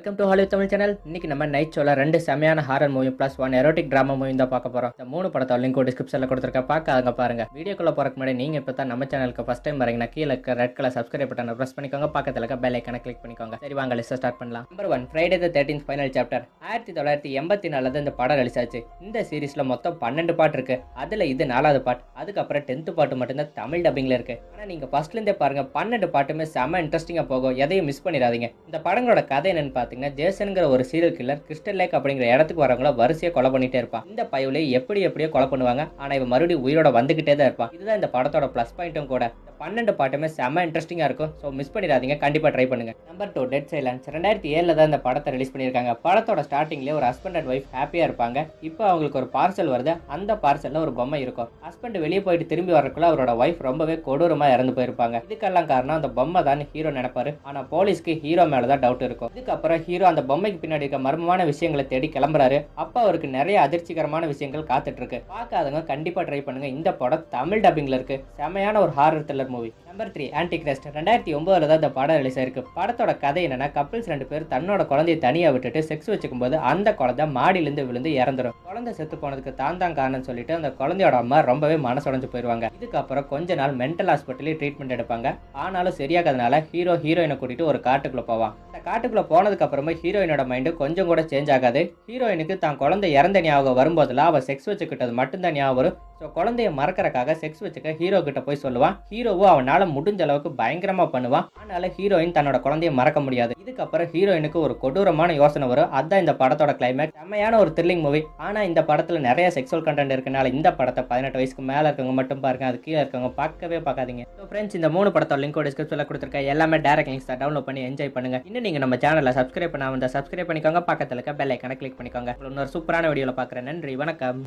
welcome to Hollywood Tamil channel இன்னைக்கு நம்ம night சோல ரெண்டு செமையான horror movie plus one erotic drama movie தான் பார்க்க போறோம் இந்த மூணு படத்தோட லிங்க் டிஸ்கிரிப்ஷன்ல கொடுத்துருக்க பார்க்க அங்க பாருங்க வீடியோக்குள்ள போறக்கு முன்னாடி நீங்க இப்போ தான் நம்ம சேனலுக்கு ஃபர்ஸ்ட் டைம் வரீங்கன்னா கீழே red colour subscribe button press பண்ணிக்கோங்க பக்கத்துல இருக்க பெல் ஐக்கனை கிளிக் பண்ணிக்கோங்க சரி வாங்க லிஸ்ட் ஸ்டார்ட் பண்ணலாம் number one Friday the thirteen final chapter ஆயிரத்தி தொள்ளாயிரத்தி எண்பத்தி நாலு இந்த படம் ரிலீஸ் ஆச்சு இந்த சீரீஸ்ல மொத்தம் பன்னெண்டு பாட்டு இருக்கு அதுல இது நாலாவது பாட் அதுக்கப்புறம் டென்த் பாட்டு மட்டும்தான் தமிழ் டப்பிங்ல இருக்கு ஆனா நீங்க ஃபர்ஸ்ட்ல இருந்தே பாருங்க பன்னெண்டு பாட்டுமே செம இன்ட்ரெஸ்டிங்கா போகும் எதையும் மிஸ் பண்ணிடாதீங்க இந்த படங்களோட கதை என்னன்னு பார்த்தீங்கன்னா ஜேசனுங்கிற ஒரு சீரியல் கில்லர் கிறிஸ்டல் லேக் அப்படிங்கிற இடத்துக்கு வரவங்கள வரிசையாக கொலை பண்ணிட்டே இருப்பான் இந்த பயவுலையும் எப்படி எப்படியோ கொலை பண்ணுவாங்க ஆனால் இவன் மறுபடியும் உயிரோட வந்துகிட்டே தான் இருப்பான் இதுதான் இந்த படத்தோட ப்ளஸ் பாயிண்ட்டும் கூட பன்னெண்டு பாட்டுமே செம்ம இன்ட்ரெஸ்டிங்காக இருக்கும் ஸோ மிஸ் பண்ணிடாதீங்க கண்டிப்பாக ட்ரை பண்ணுங்கள் நம்பர் டூ டெட் சைலன்ஸ் ரெண்டாயிரத்தி ஏழில் தான் இந்த படத்தை ரிலீஸ் பண்ணியிருக்காங்க படத்தோட ஸ்டார்டிங்லேயே ஒரு ஹஸ்பண்ட் அண்ட் ஒய்ஃப் ஹாப்பியாக இருப்பாங்க இப்போ அவங்களுக்கு ஒரு பார்சல் வருது அந்த பார்சலில் ஒரு பொம்மை இருக்கும் ஹஸ்பண்ட் வெளியே போயிட்டு திரும்பி வரக்குள்ள அவரோட ஒய்ஃப் ரொம்பவே கொடூரமாக இறந்து போயிருப்பாங்க இதுக்கெல்லாம் காரணம் அந்த பொம்மை தான் ஹீரோ நினைப்பார் ஆனால் போலீஸ்க்கு ஹீரோ மேலே தான் டவுட் இருக்கும் இதுக்கப்புறம் ஹீரோ அந்த பொம்மைக்கு பின்னாடி இருக்க மர்மமான விஷயங்களை தேடி கிளம்புறாரு அப்போ அவருக்கு நிறைய அதிர்ச்சிகரமான விஷயங்கள் காத்துட்டு இருக்கு பார்க்காதவங்க கண்டிப்பாக ட்ரை பண்ணுங்க இந்த படம் தமிழ் டப்பிங்கில் இருக்கு செமையான ஒரு horror movie number three Antichrist ரெண்டாயிரத்தி ஒன்பதுல தான் இந்த படம் ரிலீஸ் ஆயிருக்கு படத்தோட கதை என்னன்னா கப்பிள்ஸ் ரெண்டு பேர் தன்னோட குழந்தைய தனியாக விட்டுட்டு செக்ஸ் வச்சுக்கும் போது அந்த குழந்தை மாடியிலேருந்து விழுந்து இறந்துடும் குழந்தை செத்து போனதுக்கு தான் தான் காரணம் சொல்லிட்டு அந்த குழந்தையோட அம்மா ரொம்பவே மனசுடைஞ்சு போயிடுவாங்க இதுக்கப்புறம் கொஞ்ச நாள் மென்டல் ஹாஸ்பிட்டலே ட்ரீட்மெண்ட் எடுப்பாங்க ஆனாலும் சரியாகாதனால ஹீரோ ஹீரோயினை கூட்டிட்டு ஒரு காட்டுக்குள்ள போவான் அந்த காட்டுக்குள்ள போனதுக்கு அப்புறமா ஹீரோயினோட மைண்டு கொஞ்சம் கூட சேஞ்ச் ஆகாது ஹீரோயினுக்கு தான் குழந்தை இறந்த ஞாபகம் வரும்போதெல்லாம் அவள் செக்ஸ் வச்சுக்கிட்டது மட்டும்தான் ஞாபகம் வரும் ஸோ குழந்தைய மறக்கிறக்காக செக்ஸ் வச்சுக்க ஹீரோ கிட்ட போய் சொல்லுவான் ஹீரோவும் அவனால் முடிஞ்ச அளவுக்கு பயங்கரமாக பண்ணுவான் அதனால ஹீரோயின் தன்னோட குழந்தைய மறக்க முடியாது இதுக்கப்புறம் ஹீரோயினுக்கு ஒரு கொடூரமான யோசனை வரும் அதுதான் இந்த படத்தோட கிளைமேக்ஸ் செம்மையான ஒரு த்ரில்லிங் மூவி ஆனால் இந்த படத்தில் நிறைய செக்ஸுவல் கண்டென்ட் இருக்கனால இந்த படத்தை பதினெட்டு வயசுக்கு மேலே இருக்கவங்க மட்டும் பாருங்க அது கீழே இருக்கவங்க பார்க்கவே பார்க்காதீங்க ஸோ ஃப்ரெண்ட்ஸ் இந்த மூணு படத்தோட லிங்க் டிஸ்கிரிப்ஷன்ல கொடுத்துருக்கேன் எல்லாமே டேரக்ட் லிங்க்ஸ் டவுன்லோட் பண்ணி என்ஜாய் பண்ணுங்க இன்னும் நீங்கள் நம்ம சேனலை சப்ஸ்கிரைப் பண்ணாமல் சப்ஸ்கிரைப் பண்ணிக்கோங்க பக்கத்தில் இருக்க பெல் ஐக்கனை கிளிக் பண்ணிக்கோங்க இன்னொரு சூப்பரான வீடியோவில் பார்க்குறேன் நன்றி வணக்கம்